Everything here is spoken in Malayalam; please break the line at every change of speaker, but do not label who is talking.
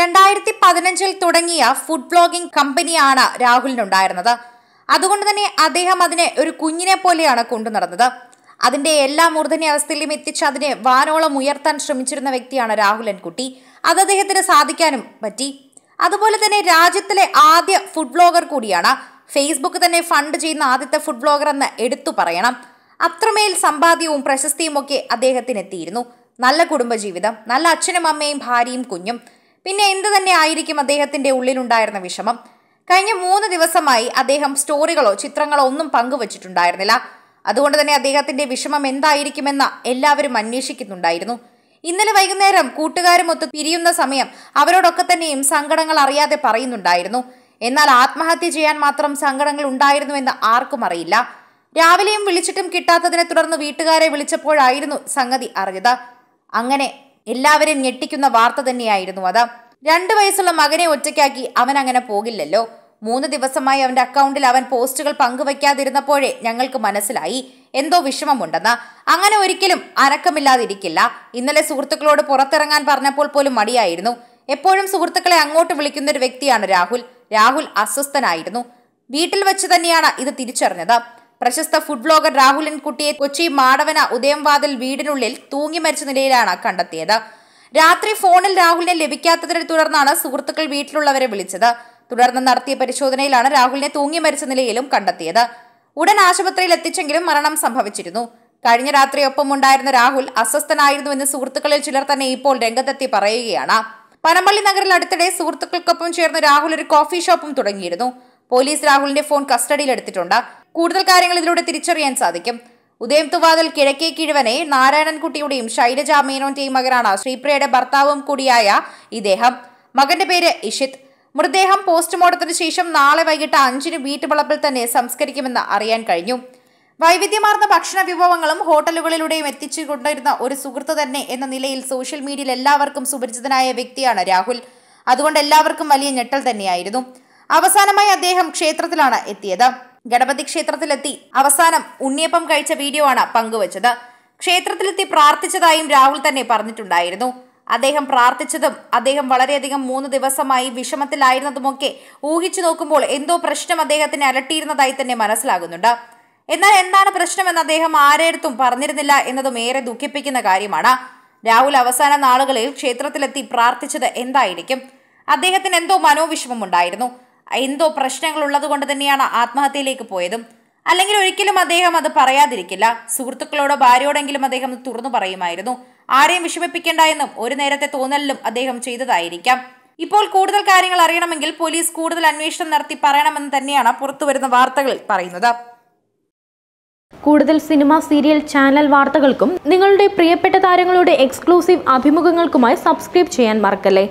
രണ്ടായിരത്തി പതിനഞ്ചിൽ തുടങ്ങിയ ഫുഡ് ബ്ലോഗിംഗ് കമ്പനിയാണ് രാഹുലിനുണ്ടായിരുന്നത് അതുകൊണ്ട് തന്നെ അദ്ദേഹം അതിനെ ഒരു കുഞ്ഞിനെ പോലെയാണ് കൊണ്ടു നടന്നത് അതിന്റെ എല്ലാ മൂർധന്യ അവസ്ഥയിലും എത്തിച്ച് അതിനെ വാനോളം ഉയർത്താൻ ശ്രമിച്ചിരുന്ന വ്യക്തിയാണ് രാഹുൽ അൻകുട്ടി അത് അദ്ദേഹത്തിന് സാധിക്കാനും പറ്റി അതുപോലെ തന്നെ രാജ്യത്തിലെ ആദ്യ ഫുഡ് ബ്ലോഗർ കൂടിയാണ് ഫേസ്ബുക്ക് തന്നെ ഫണ്ട് ചെയ്യുന്ന ആദ്യത്തെ ഫുഡ് ബ്ലോഗർ എന്ന് എടുത്തു പറയണം അത്രമേൽ സമ്പാദ്യവും പ്രശസ്തിയും ഒക്കെ അദ്ദേഹത്തിന് എത്തിയിരുന്നു നല്ല കുടുംബജീവിതം നല്ല അച്ഛനും അമ്മയും ഭാര്യയും കുഞ്ഞും പിന്നെ എന്തു തന്നെ ആയിരിക്കും അദ്ദേഹത്തിന്റെ ഉള്ളിലുണ്ടായിരുന്ന വിഷമം കഴിഞ്ഞ മൂന്ന് ദിവസമായി അദ്ദേഹം സ്റ്റോറികളോ ചിത്രങ്ങളോ ഒന്നും പങ്കുവച്ചിട്ടുണ്ടായിരുന്നില്ല അതുകൊണ്ട് തന്നെ അദ്ദേഹത്തിന്റെ വിഷമം എന്തായിരിക്കുമെന്ന എല്ലാവരും അന്വേഷിക്കുന്നുണ്ടായിരുന്നു ഇന്നലെ വൈകുന്നേരം ഒത്ത് പിരിയുന്ന സമയം അവരോടൊക്കെ തന്നെയും സങ്കടങ്ങൾ അറിയാതെ പറയുന്നുണ്ടായിരുന്നു എന്നാൽ ആത്മഹത്യ ചെയ്യാൻ മാത്രം സങ്കടങ്ങൾ ഉണ്ടായിരുന്നുവെന്ന് ആർക്കും അറിയില്ല രാവിലെയും വിളിച്ചിട്ടും കിട്ടാത്തതിനെ തുടർന്ന് വീട്ടുകാരെ വിളിച്ചപ്പോഴായിരുന്നു സംഗതി അറിഞ്ഞത് അങ്ങനെ എല്ലാവരെയും ഞെട്ടിക്കുന്ന വാർത്ത തന്നെയായിരുന്നു അത് രണ്ടു വയസ്സുള്ള മകനെ ഒറ്റയ്ക്കാക്കി അവൻ അങ്ങനെ പോകില്ലല്ലോ മൂന്ന് ദിവസമായി അവന്റെ അക്കൗണ്ടിൽ അവൻ പോസ്റ്റുകൾ പങ്കുവയ്ക്കാതിരുന്നപ്പോഴേ ഞങ്ങൾക്ക് മനസ്സിലായി എന്തോ വിഷമമുണ്ടെന്ന് അങ്ങനെ ഒരിക്കലും അനക്കമില്ലാതിരിക്കില്ല ഇന്നലെ സുഹൃത്തുക്കളോട് പുറത്തിറങ്ങാൻ പറഞ്ഞപ്പോൾ പോലും മടിയായിരുന്നു എപ്പോഴും സുഹൃത്തുക്കളെ അങ്ങോട്ട് വിളിക്കുന്ന ഒരു വ്യക്തിയാണ് രാഹുൽ രാഹുൽ അസ്വസ്ഥനായിരുന്നു വീട്ടിൽ വെച്ച് തന്നെയാണ് ഇത് തിരിച്ചറിഞ്ഞത് പ്രശസ്ത ഫുഡ് ബ്ലോഗർ രാഹുലൻകുട്ടിയെ കുട്ടിയെ കൊച്ചി മാടവന ഉദയംവാതിൽ വീടിനുള്ളിൽ തൂങ്ങി മരിച്ച നിലയിലാണ് കണ്ടെത്തിയത് രാത്രി ഫോണിൽ രാഹുലിനെ ലഭിക്കാത്തതിനെ തുടർന്നാണ് സുഹൃത്തുക്കൾ വീട്ടിലുള്ളവരെ വിളിച്ചത് തുടർന്ന് നടത്തിയ പരിശോധനയിലാണ് രാഹുലിനെ തൂങ്ങി മരിച്ച നിലയിലും കണ്ടെത്തിയത് ഉടൻ ആശുപത്രിയിൽ എത്തിച്ചെങ്കിലും മരണം സംഭവിച്ചിരുന്നു കഴിഞ്ഞ രാത്രി ഒപ്പമുണ്ടായിരുന്ന രാഹുൽ അസ്വസ്ഥനായിരുന്നുവെന്ന് സുഹൃത്തുക്കളിൽ ചിലർ തന്നെ ഇപ്പോൾ രംഗത്തെത്തി പറയുകയാണ് പനമ്പള്ളി നഗറിൽ അടുത്തിടെ സുഹൃത്തുക്കൾക്കൊപ്പം ചേർന്ന് രാഹുൽ ഒരു കോഫി ഷോപ്പും തുടങ്ങിയിരുന്നു പോലീസ് രാഹുലിന്റെ ഫോൺ കസ്റ്റഡിയിലെടുത്തിട്ടുണ്ട് കൂടുതൽ കാര്യങ്ങൾ ഇതിലൂടെ തിരിച്ചറിയാൻ സാധിക്കും ഉദയം തുവാതിൽ കിഴക്കേ കിഴിവനെ നാരായണൻകുട്ടിയുടെയും ശൈലജ മേനോന്റെയും മകനാണ് ശ്രീപ്രിയയുടെ ഭർത്താവും കൂടിയായ ഇദ്ദേഹം മകന്റെ പേര് ഇഷിത് മൃതദേഹം പോസ്റ്റ്മോർട്ടത്തിന് ശേഷം നാളെ വൈകിട്ട് അഞ്ചിന് വീട്ടുവളപ്പിൽ തന്നെ സംസ്കരിക്കുമെന്ന് അറിയാൻ കഴിഞ്ഞു വൈവിധ്യമാർന്ന ഭക്ഷണ വിഭവങ്ങളും ഹോട്ടലുകളിലൂടെയും എത്തിച്ചു കൊണ്ടിരുന്ന ഒരു സുഹൃത്ത് തന്നെ എന്ന നിലയിൽ സോഷ്യൽ മീഡിയയിൽ എല്ലാവർക്കും സുപരിചിതനായ വ്യക്തിയാണ് രാഹുൽ അതുകൊണ്ട് എല്ലാവർക്കും വലിയ ഞെട്ടൽ തന്നെയായിരുന്നു അവസാനമായി അദ്ദേഹം ക്ഷേത്രത്തിലാണ് എത്തിയത് ഗണപതി ക്ഷേത്രത്തിലെത്തി അവസാനം ഉണ്ണിയപ്പം കഴിച്ച വീഡിയോ ആണ് പങ്കുവച്ചത് ക്ഷേത്രത്തിലെത്തി പ്രാർത്ഥിച്ചതായും രാഹുൽ തന്നെ പറഞ്ഞിട്ടുണ്ടായിരുന്നു അദ്ദേഹം പ്രാർത്ഥിച്ചതും അദ്ദേഹം വളരെയധികം മൂന്ന് ദിവസമായി വിഷമത്തിലായിരുന്നതുമൊക്കെ ഊഹിച്ചു നോക്കുമ്പോൾ എന്തോ പ്രശ്നം അദ്ദേഹത്തിന് അലട്ടിയിരുന്നതായി തന്നെ മനസ്സിലാകുന്നുണ്ട് എന്നാൽ എന്താണ് പ്രശ്നമെന്ന് അദ്ദേഹം ആരെടുത്തും പറഞ്ഞിരുന്നില്ല എന്നതും ഏറെ ദുഃഖിപ്പിക്കുന്ന കാര്യമാണ് രാഹുൽ അവസാന നാളുകളിൽ ക്ഷേത്രത്തിലെത്തി പ്രാർത്ഥിച്ചത് എന്തായിരിക്കും അദ്ദേഹത്തിന് എന്തോ മനോവിഷമമുണ്ടായിരുന്നു എന്തോ ഉള്ളത് കൊണ്ട് തന്നെയാണ് ആത്മഹത്യയിലേക്ക് പോയതും അല്ലെങ്കിൽ ഒരിക്കലും അദ്ദേഹം അത് പറയാതിരിക്കില്ല സുഹൃത്തുക്കളോടോ ഭാര്യയോടെങ്കിലും അദ്ദേഹം തുറന്നു പറയുമായിരുന്നു ആരെയും വിഷമിപ്പിക്കേണ്ട എന്നും ഒരു നേരത്തെ തോന്നലിലും അദ്ദേഹം ചെയ്തതായിരിക്കാം ഇപ്പോൾ കൂടുതൽ കാര്യങ്ങൾ അറിയണമെങ്കിൽ പോലീസ് കൂടുതൽ അന്വേഷണം നടത്തി പറയണമെന്ന് തന്നെയാണ് പുറത്തുവരുന്ന വാർത്തകളിൽ പറയുന്നത് കൂടുതൽ സിനിമ സീരിയൽ ചാനൽ വാർത്തകൾക്കും നിങ്ങളുടെ പ്രിയപ്പെട്ട താരങ്ങളുടെ എക്സ്ക്ലൂസീവ് അഭിമുഖങ്ങൾക്കുമായി സബ്സ്ക്രൈബ് ചെയ്യാൻ മറക്കല്ലേ